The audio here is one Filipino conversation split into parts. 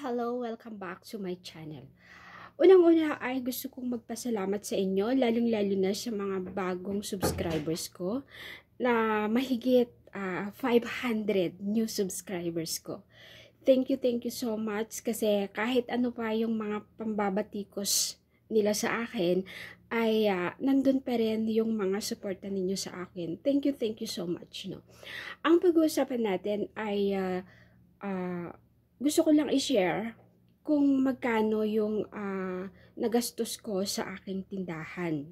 Hello, welcome back to my channel. Unang-una ay gusto kong magpasalamat sa inyo, lalong-lalo na sa mga bagong subscribers ko na mahigit uh, ah, 500 new subscribers ko. Thank you, thank you so much kasi kahit ano pa yung mga pambabatikos nila sa akin ay uh, nandun pa rin yung mga suporta ninyo sa akin. Thank you, thank you so much. No? Ang pag-uusapan natin ay uh, uh, gusto ko lang i-share kung magkano yung uh, nagastos ko sa aking tindahan.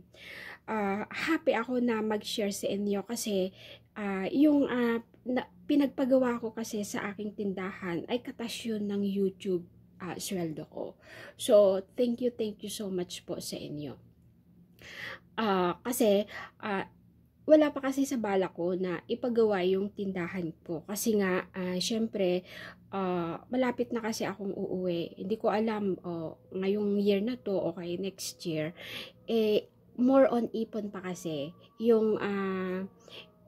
Uh, happy ako na mag-share sa inyo kasi uh, yung uh, na, pinagpagawa ko kasi sa aking tindahan ay katasyon ng YouTube uh, sweldo ko. So, thank you, thank you so much po sa inyo. Uh, kasi, uh, wala pa kasi sa bala ko na ipagawa yung tindahan ko. Kasi nga, uh, syempre, uh, malapit na kasi akong uuwi. Hindi ko alam, oh, ngayong year na to, okay, next year. Eh, more on ipon pa kasi. Yung, uh,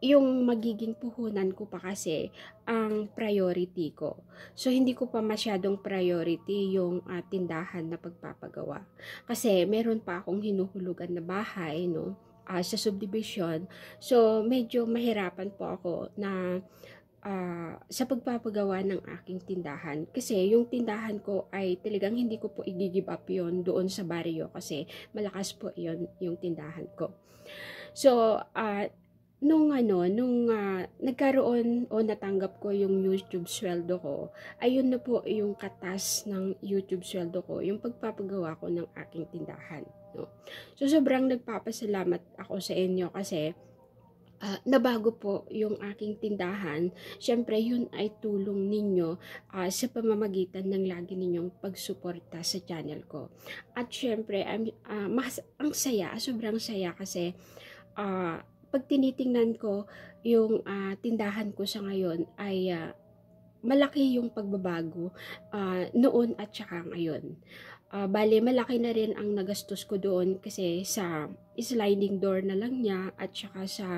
yung magiging puhunan ko pa kasi ang priority ko. So, hindi ko pa masyadong priority yung uh, tindahan na pagpapagawa. Kasi, meron pa akong hinuhulugan na bahay, no? uh, sa subdivision. So, medyo mahirapan po ako na uh, sa pagpapagawa ng aking tindahan. Kasi yung tindahan ko ay talagang hindi ko po i-give up yon doon sa barrio kasi malakas po yon yung tindahan ko. So, uh, nung ano, nung uh, nagkaroon o natanggap ko yung YouTube sweldo ko, ayun na po yung katas ng YouTube sweldo ko, yung pagpapagawa ko ng aking tindahan. No? So, sobrang nagpapasalamat ako sa inyo kasi uh, nabago po yung aking tindahan, syempre yun ay tulong ninyo uh, sa pamamagitan ng lagi ninyong pagsuporta sa channel ko. At syempre, uh, mas, ang saya, sobrang saya kasi uh, pag tinitingnan ko yung uh, tindahan ko sa ngayon ay uh, malaki yung pagbabago uh, noon at saka ngayon. Uh, bale, malaki na rin ang nagastos ko doon kasi sa sliding door na lang niya at saka sa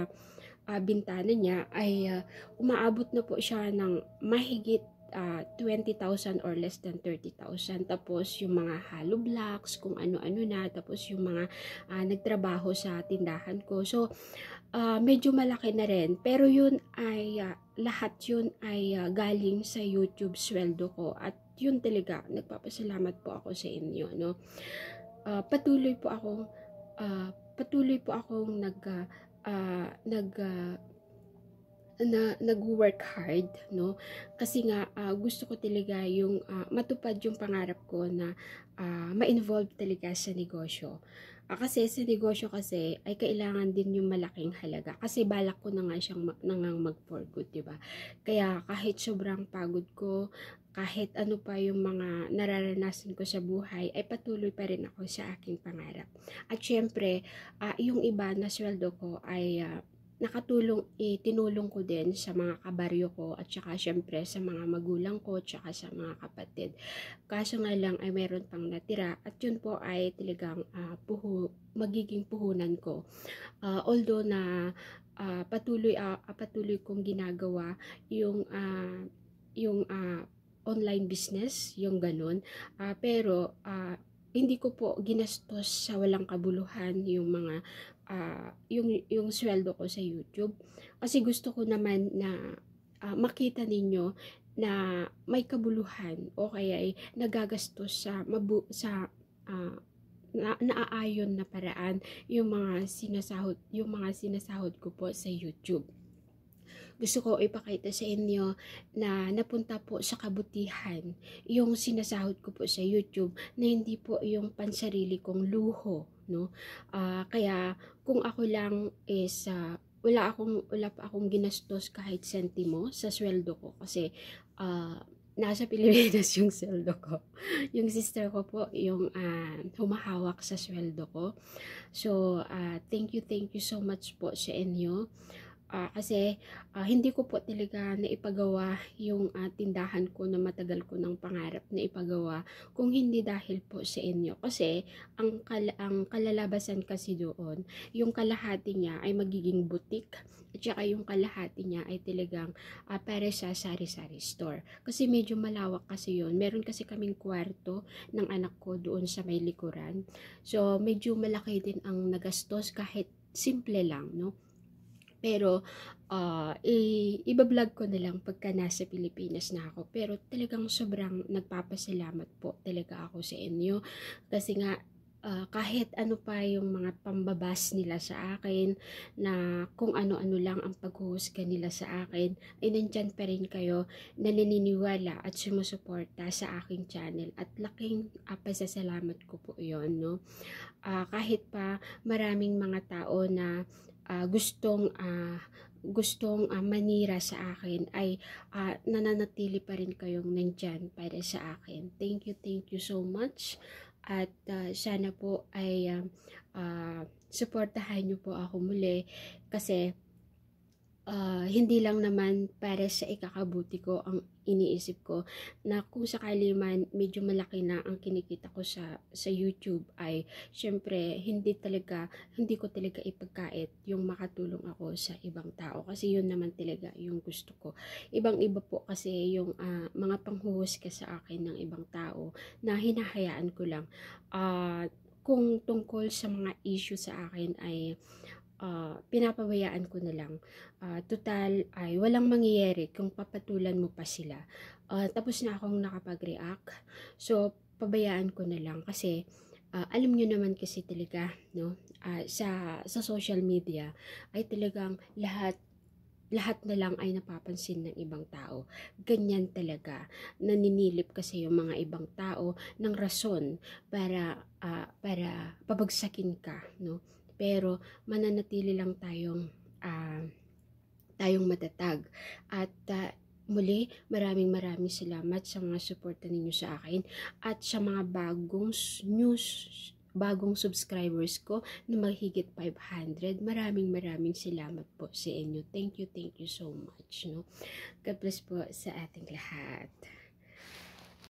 uh, bintana niya ay uh, umaabot na po siya ng mahigit uh, ah, 20,000 or less than 30,000. Tapos yung mga hollow blocks, kung ano-ano na. Tapos yung mga uh, nagtrabaho sa tindahan ko. So, uh, medyo malaki na rin. Pero yun ay, uh, lahat yun ay uh, galing sa YouTube sweldo ko. At yun talaga, nagpapasalamat po ako sa inyo. No? Uh, patuloy po akong uh, patuloy po akong nag uh, uh, nag uh, na nag-work hard, no? Kasi nga, uh, gusto ko talaga yung uh, matupad yung pangarap ko na uh, ma-involve talaga sa negosyo. Uh, kasi sa negosyo kasi ay kailangan din yung malaking halaga. Kasi balak ko na nga siyang ma- nangang mag-for good, di ba? Kaya kahit sobrang pagod ko, kahit ano pa yung mga nararanasan ko sa buhay, ay patuloy pa rin ako sa aking pangarap. At syempre, uh, yung iba na sweldo ko ay uh, nakatulong eh, eh, ko din sa mga kabaryo ko at saka syempre sa mga magulang ko at saka sa mga kapatid. Kaso nga lang ay meron pang natira at yun po ay talagang uh, puhu, magiging puhunan ko. Uh, although na uh, patuloy uh, patuloy kong ginagawa yung uh, yung uh, online business, yung ganun. Uh, pero uh, hindi ko po ginastos sa walang kabuluhan yung mga uh, yung yung sweldo ko sa YouTube kasi gusto ko naman na uh, makita ninyo na may kabuluhan o kaya ay nagagastos sa mabu sa uh, na, naaayon na paraan yung mga sinasahod yung mga sinasahod ko po sa YouTube gusto ko ipakita sa inyo na napunta po sa kabutihan yung sinasahod ko po sa YouTube na hindi po yung pansarili kong luho no uh, kaya kung ako lang is uh, wala akong wala pa akong ginastos kahit sentimo sa sweldo ko kasi uh, nasa Pilipinas yung sweldo ko. Yung sister ko po yung uh, humahawak sa sweldo ko. So, uh, thank you, thank you so much po sa inyo uh, kasi uh, hindi ko po talaga na ipagawa yung uh, tindahan ko na matagal ko ng pangarap na ipagawa kung hindi dahil po sa inyo kasi ang, kal ang kalalabasan kasi doon yung kalahati niya ay magiging boutique at saka yung kalahati niya ay talagang uh, para sa sari-sari store kasi medyo malawak kasi yon meron kasi kaming kwarto ng anak ko doon sa may likuran so medyo malaki din ang nagastos kahit simple lang no pero, uh, i- ibablog ko na lang pagka nasa Pilipinas na ako. Pero talagang sobrang nagpapasalamat po talaga ako sa inyo. Kasi nga, uh, kahit ano pa yung mga pambabas nila sa akin na kung ano-ano lang ang paghuhusga nila sa akin ay nandyan pa rin kayo na naniniwala at sumusuporta sa aking channel at laking uh, pasasalamat ko po yon no uh, kahit pa maraming mga tao na uh, gustong uh, gustong uh, manira sa akin ay uh, nananatili pa rin kayong nandyan para sa akin. Thank you, thank you so much. At uh, sana po ay uh, uh, supportahan niyo po ako muli kasi uh, hindi lang naman para sa ikakabuti ko ang iniisip ko na kung sakali man medyo malaki na ang kinikita ko sa sa YouTube ay syempre hindi talaga hindi ko talaga ipagkait yung makatulong ako sa ibang tao kasi yun naman talaga yung gusto ko ibang iba po kasi yung uh, mga panghuhusga sa akin ng ibang tao na hinahayaan ko lang uh, kung tungkol sa mga issue sa akin ay uh, pinapabayaan ko na lang. Uh, total ay walang mangyayari kung papatulan mo pa sila. Uh, tapos na akong nakapag-react. So, pabayaan ko na lang kasi uh, alam nyo naman kasi talaga no uh, sa sa social media ay talagang lahat lahat na lang ay napapansin ng ibang tao. Ganyan talaga. Naninilip kasi yung mga ibang tao ng rason para uh, para pabagsakin ka, no? pero mananatili lang tayong uh, tayong matatag. At uh, Muli, maraming maraming salamat sa mga suporta ninyo sa akin at sa mga bagong news bagong subscribers ko na mahigit 500. Maraming maraming salamat po sa inyo. Thank you, thank you so much. No? God bless po sa ating lahat.